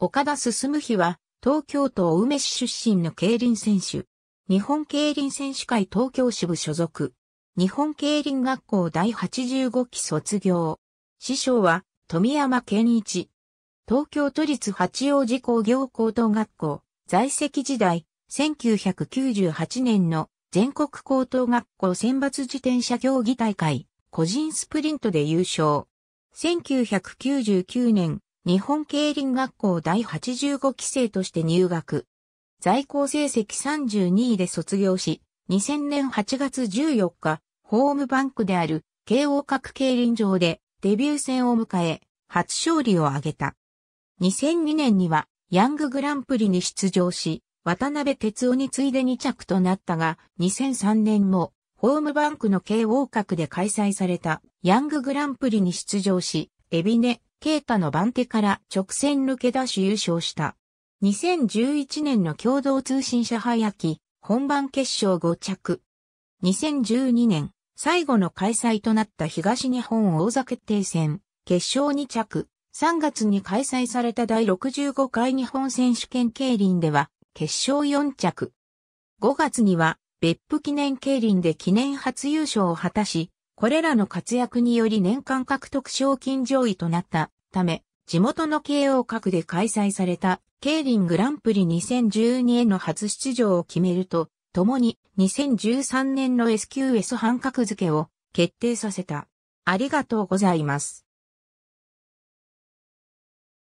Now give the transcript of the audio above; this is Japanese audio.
岡田進日は、東京都青梅市出身の競輪選手。日本競輪選手会東京支部所属。日本競輪学校第85期卒業。師匠は、富山健一。東京都立八王子工業高等学校、在籍時代、1998年の全国高等学校選抜自転車競技大会、個人スプリントで優勝。1999年、日本競輪学校第85期生として入学。在校成績32位で卒業し、2000年8月14日、ホームバンクである慶応各競輪場でデビュー戦を迎え、初勝利を挙げた。2002年にはヤンググランプリに出場し、渡辺哲夫に次いで2着となったが、2003年もホームバンクの慶応閣で開催されたヤンググランプリに出場し、エビネ、ケータの番手から直線抜け出し優勝した。2011年の共同通信社早き、本番決勝5着。2012年、最後の開催となった東日本王座決定戦、決勝2着。3月に開催された第65回日本選手権競輪では、決勝4着。5月には、別府記念競輪で記念初優勝を果たし、これらの活躍により年間獲得賞金上位となったため、地元の慶応閣で開催された、ケイリングランプリ2012への初出場を決めると、共に2013年の SQS 半角付けを決定させた。ありがとうございます。